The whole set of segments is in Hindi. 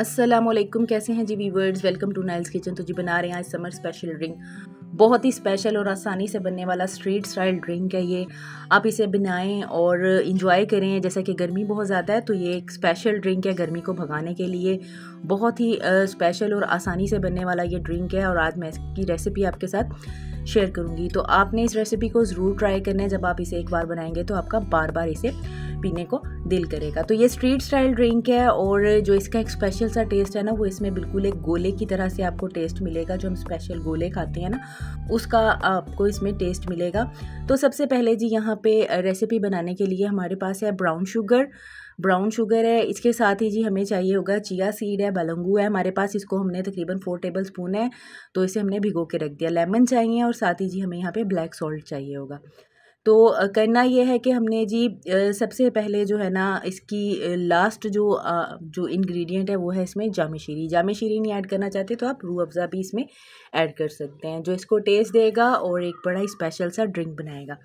अस्सलाम वालेकुम कैसे हैं जी viewers welcome to Nile's Kitchen तो जी बना रहे हैं आज समर स्पेशल ड्रिंक बहुत ही स्पेशल और आसानी से बनने वाला स्ट्रीट स्टाइल ड्रिंक है ये आप इसे बनाएं और इंजॉय करें जैसा कि गर्मी बहुत ज़्यादा है तो ये एक स्पेशल ड्रिंक है गर्मी को भगाने के लिए बहुत ही स्पेशल और आसानी से बनने वाला ये ड्रिंक है और आज मैं इसकी रेसिपी आपके साथ शेयर करूँगी तो आपने इस रेसिपी को ज़रूर ट्राई करना है जब आप इसे एक बार बनाएंगे तो आपका बार बार इसे पीने को दिल करेगा तो ये स्ट्रीट स्टाइल ड्रिंक है और जो इसका एक स्पेशल सा टेस्ट है ना वो इसमें बिल्कुल एक गोले की तरह से आपको टेस्ट मिलेगा जो हम स्पेशल गोले खाते हैं ना उसका आपको इसमें टेस्ट मिलेगा तो सबसे पहले जी यहाँ पे रेसिपी बनाने के लिए हमारे पास है ब्राउन शुगर ब्राउन शुगर है इसके साथ ही जी हमें चाहिए होगा चिया सीड है बलंगू है हमारे पास इसको हमने तकरीबन फोर टेबल स्पून है तो इसे हमने भिगो के रख दिया लेमन चाहिए और साथ ही जी हमें यहाँ पे ब्लैक सॉल्ट चाहिए होगा तो करना ये है कि हमने जी सबसे पहले जो है ना इसकी लास्ट जो जो इंग्रेडिएंट है वो है इसमें जामे शीरी शीरी नहीं ऐड करना चाहते तो आप रू अफ़ज़ा भी इसमें ऐड कर सकते हैं जो इसको टेस्ट देगा और एक बड़ा ही स्पेशल सा ड्रिंक बनाएगा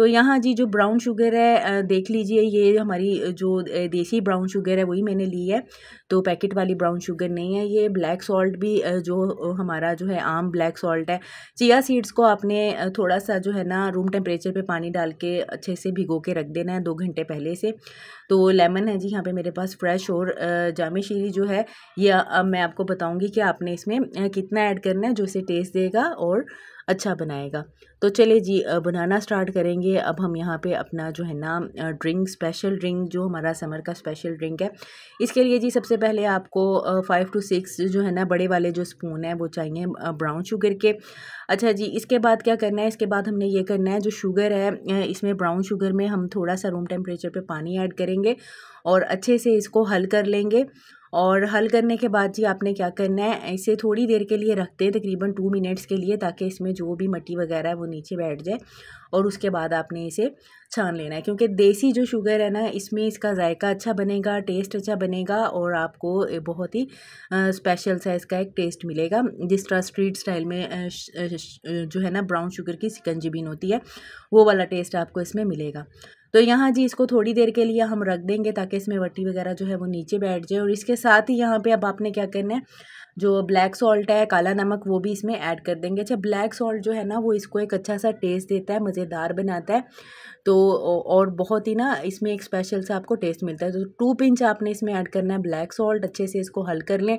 तो यहाँ जी जो ब्राउन शुगर है देख लीजिए ये हमारी जो देसी ब्राउन शुगर है वही मैंने ली है तो पैकेट वाली ब्राउन शुगर नहीं है ये ब्लैक सॉल्ट भी जो हमारा जो है आम ब्लैक सॉल्ट है चिया सीड्स को आपने थोड़ा सा जो है ना रूम टेम्परेचर पर पानी डाल के अच्छे से भिगो के रख देना है दो घंटे पहले से तो लेमन है जी यहाँ पे मेरे पास फ्रेश और जाम शीरी जो है ये अब मैं आपको बताऊँगी कि आपने इसमें कितना ऐड करना है जो इसे टेस्ट देगा और अच्छा बनाएगा तो चले जी बनाना स्टार्ट करेंगे अब हम यहाँ पे अपना जो है ना ड्रिंक स्पेशल ड्रिंक जो हमारा समर का स्पेशल ड्रिंक है इसके लिए जी सबसे पहले आपको फ़ाइव टू सिक्स जो है ना बड़े वाले जो स्पून है वो चाहिए ब्राउन शुगर के अच्छा जी इसके बाद क्या करना है इसके बाद हमने ये करना है जो शुगर है इसमें ब्राउन शुगर में हम थोड़ा सा रूम टेम्परेचर पर पानी ऐड करेंगे लेंगे और अच्छे से इसको हल कर लेंगे और हल करने के बाद जी आपने क्या करना है इसे थोड़ी देर के लिए रखते हैं तकरीबन टू मिनट्स के लिए ताकि इसमें जो भी मट्टी वगैरह है वो नीचे बैठ जाए और उसके बाद आपने इसे छान लेना है क्योंकि देसी जो शुगर है ना इसमें इसका जायका अच्छा बनेगा टेस्ट अच्छा बनेगा और आपको बहुत ही स्पेशल सा इसका एक टेस्ट मिलेगा जिस तरह स्ट्रीट स्टाइल में जो है ना ब्राउन शुगर की सिकंजी बीन होती है वो वाला टेस्ट आपको इसमें मिलेगा तो यहाँ जी इसको थोड़ी देर के लिए हम रख देंगे ताकि इसमें वट्टी वगैरह जो है वो नीचे बैठ जाए और इसके साथ ही यहाँ पे अब आपने क्या करना है जो ब्लैक सॉल्ट है काला नमक वो भी इसमें ऐड कर देंगे अच्छा ब्लैक सॉल्ट जो है ना वो इसको एक अच्छा सा टेस्ट देता है मज़ेदार बनाता है तो और बहुत ही ना इसमें एक स्पेशल सा आपको टेस्ट मिलता है तो टू पिंच आपने इसमें ऐड करना है ब्लैक सॉल्ट अच्छे से इसको हल कर लें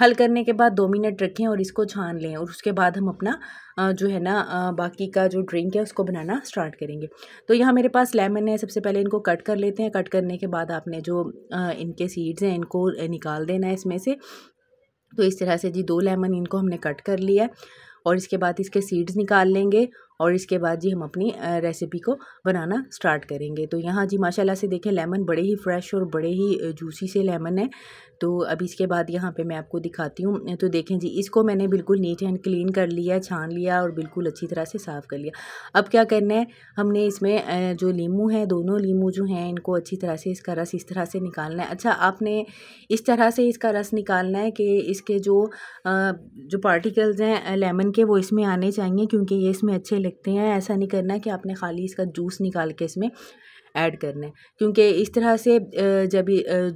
हल करने के बाद दो मिनट रखें और इसको छान लें और उसके बाद हम अपना जो है ना बाकी का जो ड्रिंक है उसको बनाना स्टार्ट करेंगे तो यहाँ मेरे पास लेमन है सबसे पहले इनको कट कर लेते हैं कट करने के बाद आपने जो इनके सीड्स हैं इनको निकाल देना है इसमें से तो इस तरह से जी दो लेमन इनको हमने कट कर लिया और इसके बाद इसके सीड्स निकाल लेंगे और इसके बाद जी हम अपनी रेसिपी को बनाना स्टार्ट करेंगे तो यहाँ जी माशाल्लाह से देखें लेमन बड़े ही फ्रेश और बड़े ही जूसी से लेमन है तो अब इसके बाद यहाँ पे मैं आपको दिखाती हूँ तो देखें जी इसको मैंने बिल्कुल नीट एंड क्लीन कर लिया छान लिया और बिल्कुल अच्छी तरह से साफ़ कर लिया अब क्या करना है हमने इसमें जो लीमू है दोनों लीमू जो हैं इनको अच्छी तरह से इसका रस इस तरह से निकालना है अच्छा आपने इस तरह से इसका रस निकालना है कि इसके जो जो पार्टिकल्स हैं लेमन के वो इसमें आने चाहिए क्योंकि ये इसमें अच्छे देखते हैं ऐसा नहीं करना कि आपने खाली इसका जूस निकाल के इसमें ऐड करना है क्योंकि इस तरह से जब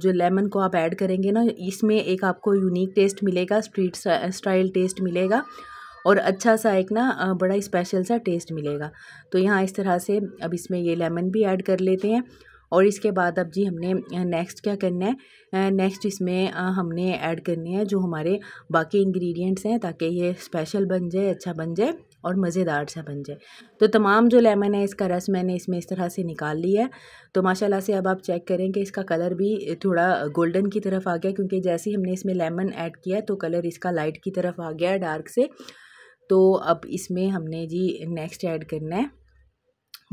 जो लेमन को आप ऐड करेंगे ना इसमें एक आपको यूनिक टेस्ट मिलेगा स्ट्रीट स्टाइल टेस्ट मिलेगा और अच्छा सा एक ना बड़ा स्पेशल सा टेस्ट मिलेगा तो यहाँ इस तरह से अब इसमें ये लेमन भी ऐड कर लेते हैं और इसके बाद अब जी हमने नेक्स्ट क्या करना है नेक्स्ट इसमें हमने ऐड करने हैं जो हमारे बाकी इंग्रेडिएंट्स हैं ताकि ये स्पेशल बन जाए अच्छा बन जाए और मज़ेदार सा बन जाए तो तमाम जो लेमन है इसका रस मैंने इसमें इस तरह से निकाल लिया है तो माशाल्लाह से अब आप चेक करें कि इसका कलर भी थोड़ा गोल्डन की तरफ आ गया क्योंकि जैसे ही हमने इसमें लेमन ऐड किया तो कलर इसका लाइट की तरफ आ गया डार्क से तो अब इसमें हमने जी नेक्स्ट ऐड करना है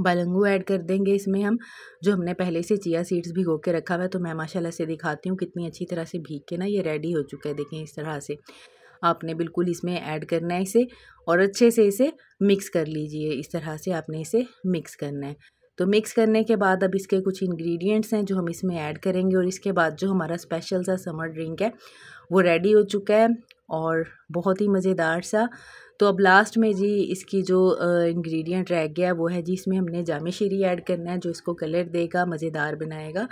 बालंगू ऐड कर देंगे इसमें हम जो हमने पहले से चिया सीड्स भिगो के रखा हुआ है तो मैं माशाल्लाह से दिखाती हूँ कितनी अच्छी तरह से भीग के ना ये रेडी हो चुका है देखें इस तरह से आपने बिल्कुल इसमें ऐड करना है इसे और अच्छे से इसे मिक्स कर लीजिए इस तरह से आपने इसे मिक्स करना है तो मिक्स करने के बाद अब इसके कुछ इंग्रेडिएंट्स हैं जो हम इसमें ऐड करेंगे और इसके बाद जो हमारा स्पेशल सा समर ड्रिंक है वो रेडी हो चुका है और बहुत ही मज़ेदार सा तो अब लास्ट में जी इसकी जो इंग्रेडिएंट रह गया वो है जी इसमें हमने जामे शीरी ऐड करना है जो इसको कलर देगा मज़ेदार बनाएगा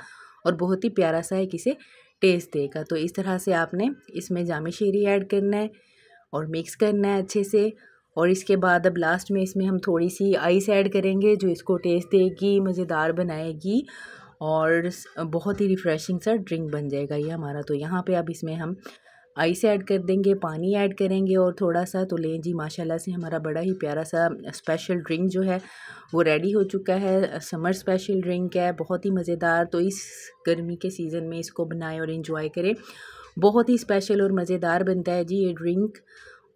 और बहुत ही प्यारा सा एक इसे टेस्ट देगा तो इस तरह से आपने इसमें जाम शीरी ऐड करना है और मिक्स करना है अच्छे से और इसके बाद अब लास्ट में इसमें हम थोड़ी सी आइस ऐड करेंगे जो इसको टेस्ट देगी मज़ेदार बनाएगी और बहुत ही रिफ़्रेशिंग सा ड्रिंक बन जाएगा ये हमारा तो यहाँ पे अब इसमें हम आइस ऐड कर देंगे पानी ऐड करेंगे और थोड़ा सा तो लें जी माशाल्लाह से हमारा बड़ा ही प्यारा सा स्पेशल ड्रिंक जो है वो रेडी हो चुका है समर स्पेशल ड्रिंक है बहुत ही मज़ेदार तो इस गर्मी के सीज़न में इसको बनाएं और इन्जॉय करें बहुत ही स्पेशल और मज़ेदार बनता है जी ये ड्रिंक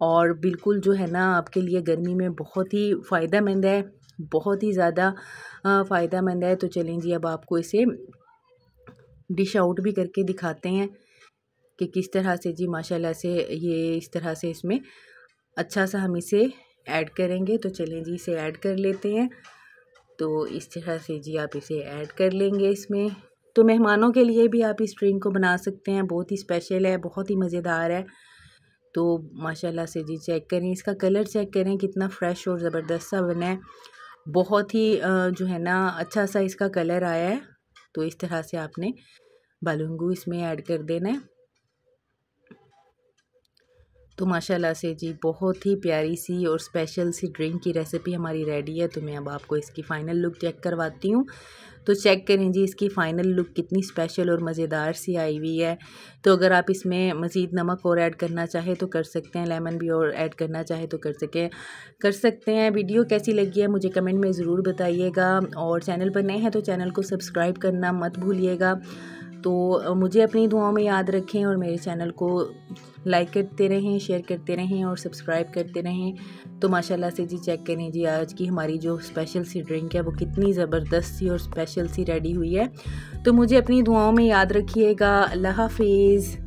और बिल्कुल जो है ना आपके लिए गर्मी में बहुत ही फ़ायदा मंद है बहुत ही ज़्यादा फ़ायदा मंद है तो चलें जी अब आपको इसे डिश आउट भी करके दिखाते हैं कि किस तरह से जी माशाल्लाह से ये इस तरह से इसमें अच्छा सा हम इसे ऐड करेंगे तो चलें जी इसे ऐड कर लेते हैं तो इस तरह से जी आप इसे ऐड कर लेंगे इसमें तो मेहमानों के लिए भी आप इस ड्रिंक को बना सकते हैं बहुत ही स्पेशल है बहुत ही मज़ेदार है तो माशाल्लाह से जी चेक करें इसका कलर चेक करें कितना फ्रेश और ज़बरदस्त सा बना है बहुत ही जो है ना अच्छा सा इसका कलर आया है तो इस तरह से आपने बालुंगू इसमें ऐड कर देना है तो माशाल्लाह से जी बहुत ही प्यारी सी और स्पेशल सी ड्रिंक की रेसिपी हमारी रेडी है तो मैं अब आपको इसकी फ़ाइनल लुक चेक करवाती हूँ तो चेक करें जी इसकी फ़ाइनल लुक कितनी स्पेशल और मज़ेदार सी आई हुई है तो अगर आप इसमें मज़ीद नमक और ऐड करना चाहे तो कर सकते हैं लेमन भी और ऐड करना चाहे तो कर सके कर सकते हैं वीडियो कैसी लगी है मुझे कमेंट में ज़रूर बताइएगा और चैनल पर नए हैं तो चैनल को सब्सक्राइब करना मत भूलिएगा तो मुझे अपनी दुआओं में याद रखें और मेरे चैनल को लाइक करते रहें शेयर करते रहें और सब्सक्राइब करते रहें तो माशाल्लाह से जी चेक करें जी आज की हमारी जो स्पेशल सी ड्रिंक है वो कितनी ज़बरदस्त सी और स्पेशल सी रेडी हुई है तो मुझे अपनी दुआओं में याद रखिएगा अल्लाह हाफिज़